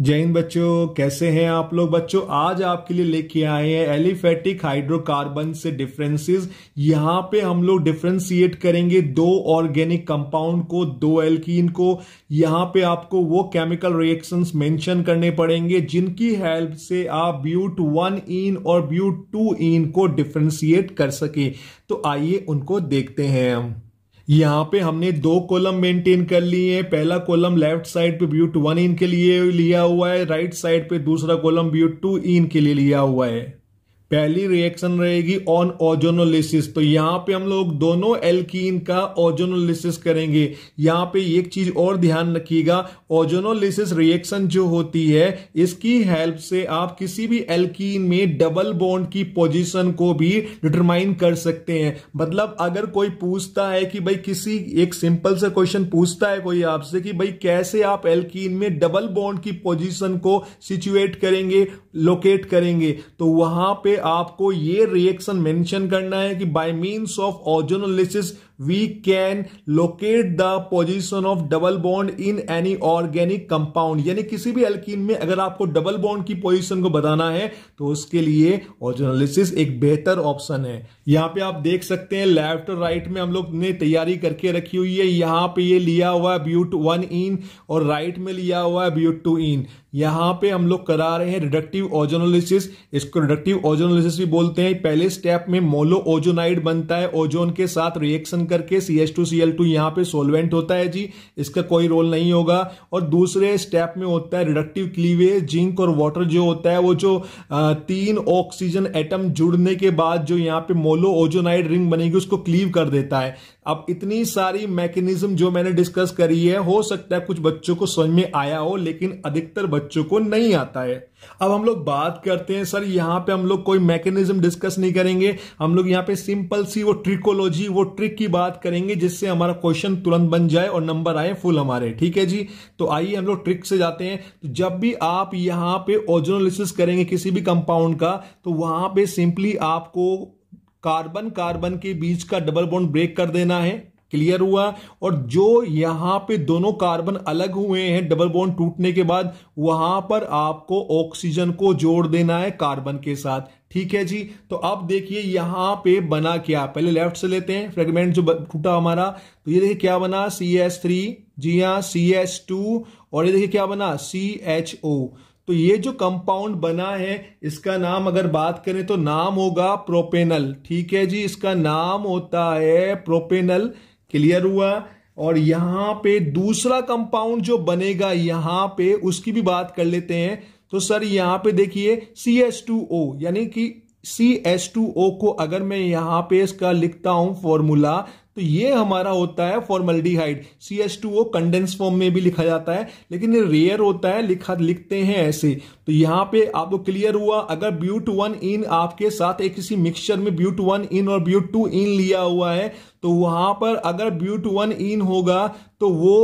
जय हिंद बच्चों कैसे हैं आप लोग बच्चों आज आपके लिए लेके आए हैं एलिफेटिक हाइड्रोकार्बन से डिफरेंसेस यहां पे हम लोग डिफ्रेंसिएट करेंगे दो ऑर्गेनिक कंपाउंड को दो एल्कीन को यहां पे आपको वो केमिकल रिएक्शंस मेंशन करने पड़ेंगे जिनकी हेल्प से आप ब्यूट वन इन और ब्यूट टू इन को डिफ्रेंशिएट कर सके तो आइए उनको देखते हैं हम यहाँ पे हमने दो कॉलम मेंटेन कर लिए हैं पहला कॉलम लेफ्ट साइड पे ब्यूट वन इन के लिए लिया हुआ है राइट साइड पे दूसरा कॉलम ब्यूट टू इन के लिए लिया हुआ है पहली रिएक्शन रहेगी ऑन ओजोनोलिसिस तो यहां पे हम लोग दोनों एल्कीन का ओजोनोलिसिस करेंगे यहां पे एक चीज और ध्यान रखिएगा ओजोनोलिसिस रिएक्शन जो होती है इसकी हेल्प से आप किसी भी एल्कीन में डबल बॉन्ड की पोजीशन को भी डिटरमाइन कर सकते हैं मतलब अगर कोई पूछता है कि भाई किसी एक सिंपल सा क्वेश्चन पूछता है कोई आपसे कि भाई कैसे आप एल्कीन में डबल बॉन्ड की पोजिशन को सिचुएट करेंगे लोकेट करेंगे तो वहां पे आपको ये रिएक्शन मेंशन करना है कि by means of ozonolysis we can locate the position of double bond in any organic compound यानी किसी भी एल्कीन में अगर आपको डबल बॉन्ड की पोजीशन को बताना है तो उसके लिए ऑर्जोनालिसिस एक बेहतर ऑप्शन है यहाँ पे आप देख सकते हैं लेफ्ट और राइट में हम लोग ने तैयारी करके रखी हुई है यहाँ पे ये लिया हुआ है ब्यूट वन इन और राइट में लिया हुआ है ब्यूट टू इन यहाँ पे हम लोग करा रहे हैं रिडक्टिव ओजोनोलिसिस इसको रिडक्टिव ओजोनोलिसिस भी बोलते हैं पहले स्टेप में मोलो ओजोनाइड बनता है ओजोन के साथ रिएक्शन बनकर के C H two C L two यहाँ पे सोलवेंट होता है जी इसका कोई रोल नहीं होगा और दूसरे स्टेप में होता है रिडक्टिव क्लीवेज जिंक और वाटर जो होता है वो जो तीन ऑक्सीजन एटम जुड़ने के बाद जो यहाँ पे मोलो ओजोनाइड रिंग बनेगी उसको क्लीव कर देता है अब इतनी सारी मैकेनिज्म जो मैंने डिस्कस करी है हो सकता है कुछ बच्चों को समझ में आया हो लेकिन अधिकतर बच्चों को नहीं आता है अब हम लोग बात करते हैं सर यहाँ पे हम लोग कोई मैकेनिज्म डिस्कस नहीं करेंगे हम लोग यहाँ पे सिंपल सी वो ट्रिकोलॉजी वो ट्रिक की बात करेंगे जिससे हमारा क्वेश्चन तुरंत बन जाए और नंबर आए फुल हमारे ठीक है जी तो आइए हम लोग ट्रिक से जाते हैं तो जब भी आप यहाँ पे ओजोनोलिसिस करेंगे किसी भी कंपाउंड का तो वहां पर सिंपली आपको कार्बन कार्बन के बीच का डबल बॉन्ड ब्रेक कर देना है क्लियर हुआ और जो यहां पे दोनों कार्बन अलग हुए हैं डबल बॉन्ड टूटने के बाद वहां पर आपको ऑक्सीजन को जोड़ देना है कार्बन के साथ ठीक है जी तो अब देखिए यहां पे बना क्या पहले लेफ्ट से लेते हैं फ्रेगमेंट जो टूटा हमारा तो ये देखिए क्या बना सी एस थ्री जी हाँ सी एस टू और ये देखिए क्या बना सी एच ओ तो ये जो कंपाउंड बना है इसका नाम अगर बात करें तो नाम होगा प्रोपेनल ठीक है जी इसका नाम होता है प्रोपेनल क्लियर हुआ और यहां पे दूसरा कंपाउंड जो बनेगा यहां पे उसकी भी बात कर लेते हैं तो सर यहां पे देखिए सी एस टू ओ यानी कि सी एस टू ओ को अगर मैं यहां पे इसका लिखता हूं फॉर्मूला तो ये हमारा होता है formaldehyde C S two O condense form में भी लिखा जाता है लेकिन ये रेयर होता है लिखा लिखते हैं ऐसे तो यहां पे आपको क्लियर हुआ अगर ब्यूट वन इन आपके साथ एक किसी मिक्सचर में ब्यूट वन इन और ब्यूट टू इन लिया हुआ है तो वहां पर अगर ब्यूट वन इन होगा तो वो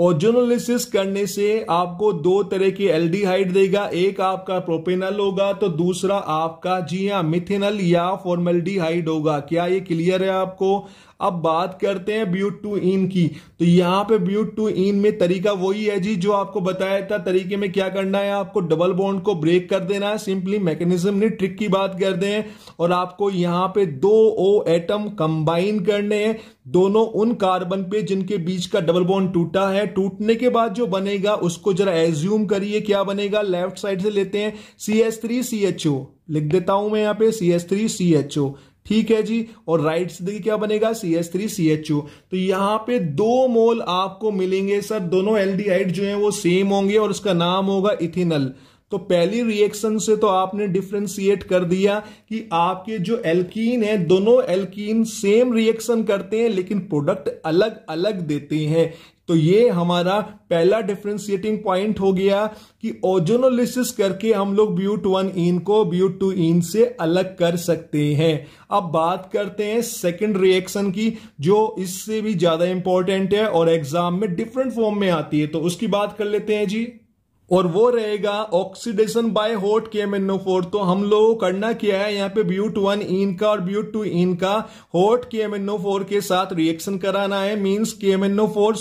ओजोनोलिसिस करने से आपको दो तरह की एल्डिहाइड देगा एक आपका प्रोपेनल होगा तो दूसरा आपका जी हाँ मिथेनल या फॉर्मेल्डिहाइड होगा क्या ये क्लियर है आपको अब बात करते हैं ब्यूट टू इन की तो यहाँ पे ब्यूट टू इन में तरीका वही है जी जो आपको बताया था तरीके में क्या करना है आपको डबल बॉन्ड को ब्रेक कर देना है सिंपली मैकेनिज्म ने ट्रिक की बात कर दे और आपको यहाँ पे दो ओ एटम कंबाइन करने हैं दोनों उन कार्बन पे जिनके बीच का डबल बॉन्ड टूटा है टूटने के बाद जो बनेगा उसको जरा एज्यूम करिए क्या बनेगा लेफ्ट साइड से लेते हैं C S three C H O लिख देता हूं मैं यहाँ पे C S three C H O ठीक है जी और राइट से देखिए क्या बनेगा C S three C H O तो यहां पे दो मोल आपको मिलेंगे सर दोनों एल्डिहाइड जो है वो सेम होंगे और उसका नाम होगा इथिनल तो पहली रिएक्शन से तो आपने डिफ्रेंशिएट कर दिया कि आपके जो एल्कीन है दोनों एल्कीन सेम रिएक्शन करते हैं लेकिन प्रोडक्ट अलग अलग देते हैं तो ये हमारा पहला डिफ्रेंसिएटिंग पॉइंट हो गया कि ओजोनोलिसिस करके हम लोग ब्यूट वन इन को ब्यूट टू इन से अलग कर सकते हैं अब बात करते हैं सेकेंड रिएक्शन की जो इससे भी ज्यादा इंपॉर्टेंट है और एग्जाम में डिफरेंट फॉर्म में आती है तो उसकी बात कर लेते हैं जी और वो रहेगा oxidation by hot K M तो हम लोगों को करना क्या है यहाँ पे ब्यूट वन इन का और ब्यूट टू इन का हॉट के एम के साथ रिएक्शन कराना है मीन्स के एम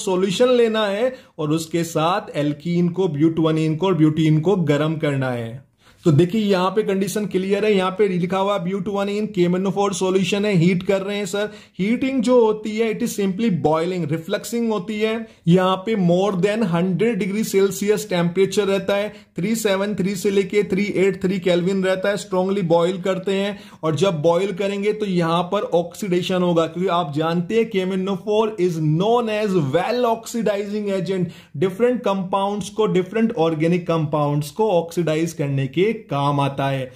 सॉल्यूशन लेना है और उसके साथ एल्कीन को ब्यूट वन इन को और ब्यूटीन को गर्म करना है तो देखिए यहाँ पे कंडीशन क्लियर है यहाँ पे लिखा हुआ ब्यू टू वन इन केमेनोफोर सोल्यूशन है हीट कर रहे हैं सर हीटिंग जो होती है it is simply boiling refluxing होती है यहाँ पे more than 100 degree Celsius temperature रहता है 373 से लेके 383 कैलविन रहता है स्ट्रांगली बॉइल करते हैं और जब बॉइल करेंगे तो यहाँ पर ऑक्सीडेशन होगा क्योंकि आप जानते हैं केमेनोफोर is known as well oxidising agent different compound को डिफरेंट ऑर्गेनिक कंपाउंड को ऑक्सीडाइज करने के काम आता है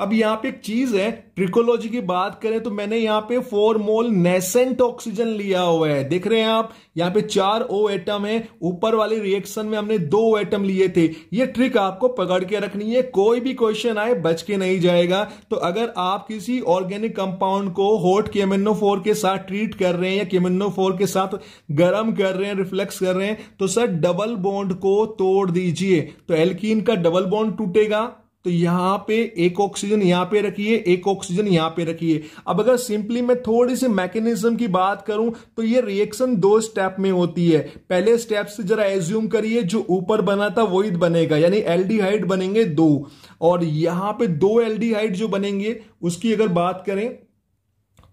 अब यहाँ पे एक चीज है ट्रिकोलॉजी की बात करें तो मैंने यहाँ पे फोर मोल नेसेंट ऑक्सीजन लिया हुआ है देख रहे हैं आप यहाँ पे चार ओ एटम है ऊपर वाले रिएक्शन में हमने दो एटम लिए थे ये ट्रिक आपको पकड़ के रखनी है कोई भी क्वेश्चन आए बच के नहीं जाएगा तो अगर आप किसी ऑर्गेनिक कंपाउंड को हॉट केमेनो फोर के साथ ट्रीट कर रहे हैं या केमेनो फोर के साथ गर्म कर रहे हैं रिफ्लेक्स कर रहे हैं तो सर डबल बॉन्ड को तोड़ दीजिए तो एल्किन का डबल बॉन्ड टूटेगा तो यहां पे एक ऑक्सीजन यहां पे रखिए एक ऑक्सीजन यहां पे रखिए अब अगर सिंपली मैं थोड़ी सी मैकेनिज्म की बात करूं तो ये रिएक्शन दो स्टेप में होती है पहले स्टेप से जरा एज्यूम करिए जो ऊपर बना था वही बनेगा यानी एल्डिहाइड बनेंगे दो और यहां पे दो एल्डिहाइड जो बनेंगे उसकी अगर बात करें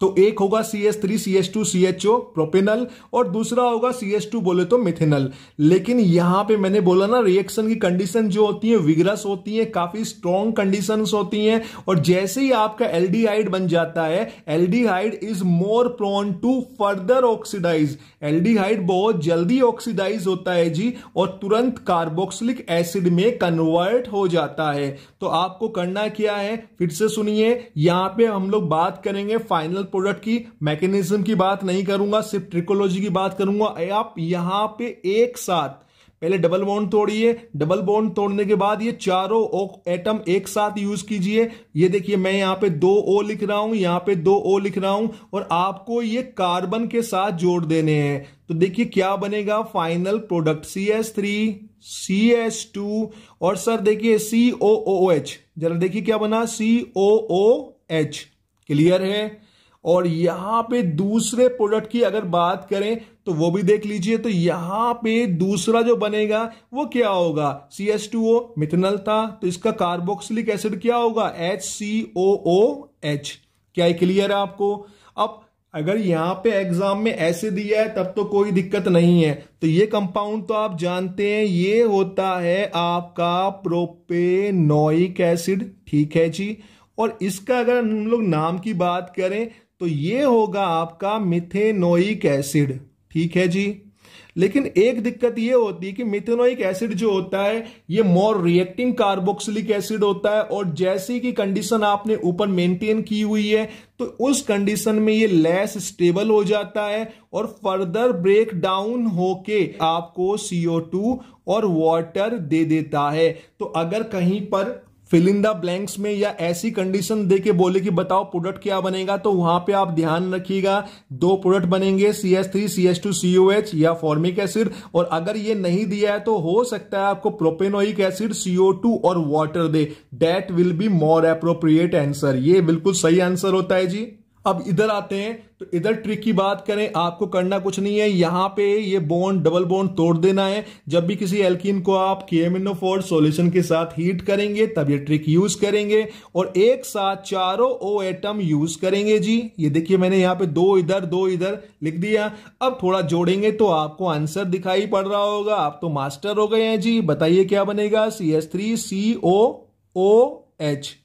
तो एक होगा C S three C S two C H O propanal और दूसरा होगा सी एस टू बोले तो मिथेनल लेकिन यहां पे मैंने बोला ना रिएक्शन की कंडीशन जो होती है विग्रस होती है काफी स्ट्रॉन्ग कंडीशन होती है और जैसे ही आपका एल्डिहाइड बन जाता है aldehyde is more prone to further oxidise aldehyde बहुत जल्दी ऑक्सीडाइज होता है जी और तुरंत कार्बोक्सिलिक एसिड में कन्वर्ट हो जाता है तो आपको करना क्या है फिर से सुनिए यहां पे हम लोग बात करेंगे फाइनल प्रोडक्ट की मैकेनिज्म की बात नहीं करूंगा सिर्फ ट्रिकोलॉजी की बात करूंगा आप यहां पे एक साथ पहले डबल बॉन्ड तोड़िए डबल बॉन्ड तोड़ने के बाद ये चारों ओ एटम एक साथ यूज कीजिए ये देखिए मैं यहाँ पे दो ओ लिख रहा हूं यहाँ पे दो ओ लिख रहा हूं और आपको ये कार्बन के साथ जोड़ देने हैं तो देखिए क्या बनेगा final product C S three C S two और सर देखिए सी ओ ओ एच जरा देखिए क्या बना सी ओ ओ एच क्लियर है और यहां पे दूसरे प्रोडक्ट की अगर बात करें तो वो भी देख लीजिए तो यहां पे दूसरा जो बनेगा वो क्या होगा सी एस टू ओ मिथनल था तो इसका कार्बोक्सिलिक एसिड क्या होगा H C O O H क्या क्लियर है आपको अब अगर यहाँ पे एग्जाम में ऐसे दिया है तब तो कोई दिक्कत नहीं है तो ये कंपाउंड तो आप जानते हैं ये होता है आपका प्रोपेनोइक एसिड ठीक है जी और इसका अगर हम लोग नाम की बात करें तो ये होगा आपका मिथेनोइक एसिड ठीक है जी लेकिन एक दिक्कत ये होती है कि मिथेनोइक एसिड जो होता है ये मोर रिएक्टिंग कार्बोक्सिलिक एसिड होता है और जैसी की कंडीशन आपने ऊपर मेंटेन की हुई है तो उस कंडीशन में ये लेस स्टेबल हो जाता है और फर्दर ब्रेक डाउन होके आपको CO2 और वाटर दे देता है तो अगर कहीं पर फिलिंदा ब्लैंक्स में या ऐसी कंडीशन दे के बोले कि बताओ प्रोडक्ट क्या बनेगा तो वहां पे आप ध्यान रखिएगा दो प्रोडक्ट बनेंगे C S three C S two C O H या फॉर्मिक एसिड और अगर ये नहीं दिया है तो हो सकता है आपको प्रोपेनोइक एसिड सीओ टू और वाटर दे that will be more appropriate answer ये बिल्कुल सही आंसर होता है जी अब इधर आते हैं तो इधर ट्रिक की बात करें आपको करना कुछ नहीं है यहां पे ये बोन डबल बोन तोड़ देना है जब भी किसी एल्किन को आप केमिनोफोर्ड सोल्यूशन के साथ हीट करेंगे तब ये ट्रिक यूज करेंगे और एक साथ चारों ओ एटम यूज करेंगे जी ये देखिए मैंने यहां पे दो इधर दो इधर लिख दिया अब थोड़ा जोड़ेंगे तो आपको आंसर दिखाई पड़ रहा होगा आप तो मास्टर हो गए हैं जी बताइए क्या बनेगा C S three C O O H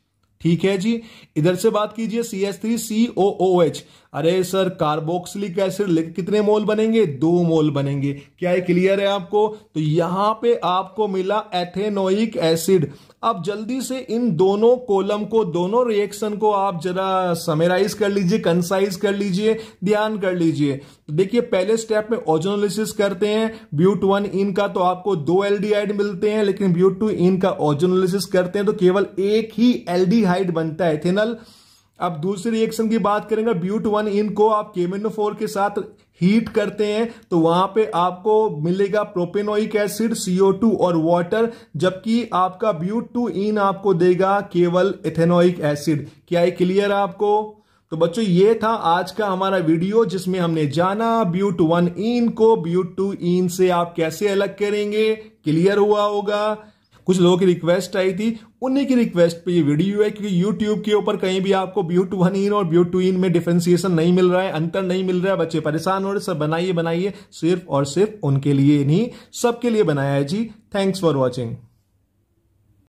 ठीक है जी इधर से बात कीजिए C S three C O O H अरे सर कार्बोक्सिलिक एसिड लेके कितने मोल बनेंगे दो मोल बनेंगे क्या ये क्लियर है आपको तो यहां पे आपको मिला एथेनोइक एसिड अब जल्दी से इन दोनों कोलम को दोनों रिएक्शन को आप जरा समेराइज कर लीजिए कंसाइज कर लीजिए ध्यान कर लीजिए तो देखिए पहले स्टेप में ओजोनोलिसिस करते हैं ब्यूट वन इन का तो आपको दो एल्डिहाइड मिलते हैं लेकिन ब्यूट टू इन का ओजोनोलिसिस करते हैं तो केवल एक ही एल्डिहाइड बनता है एथेनल अब दूसरी रिएक्शन की बात करेंगे ब्यूट वन इन को आप फोर के साथ हीट करते हैं तो वहां पे आपको मिलेगा प्रोपेनोइक एसिड CO2 और वाटर जबकि आपका ब्यूट टू इन आपको देगा केवल इथेनोइक एसिड क्या ये क्लियर है आपको तो बच्चों ये था आज का हमारा वीडियो जिसमें हमने जाना ब्यूट वन इन को ब्यूट टू इन से आप कैसे अलग करेंगे क्लियर हुआ होगा कुछ लोगों की रिक्वेस्ट आई थी उन्हीं की रिक्वेस्ट पे ये वीडियो है क्योंकि यूट्यूब के ऊपर कहीं भी आपको ब्यू टू वन इन और ब्यू टू इन में डिफ्रेंसिएशन नहीं मिल रहा है अंतर नहीं मिल रहा है बच्चे परेशान हो रहे सब बनाइए बनाइए सिर्फ और सिर्फ उनके लिए नहीं सबके लिए बनाया है जी थैंक्स फॉर वॉचिंग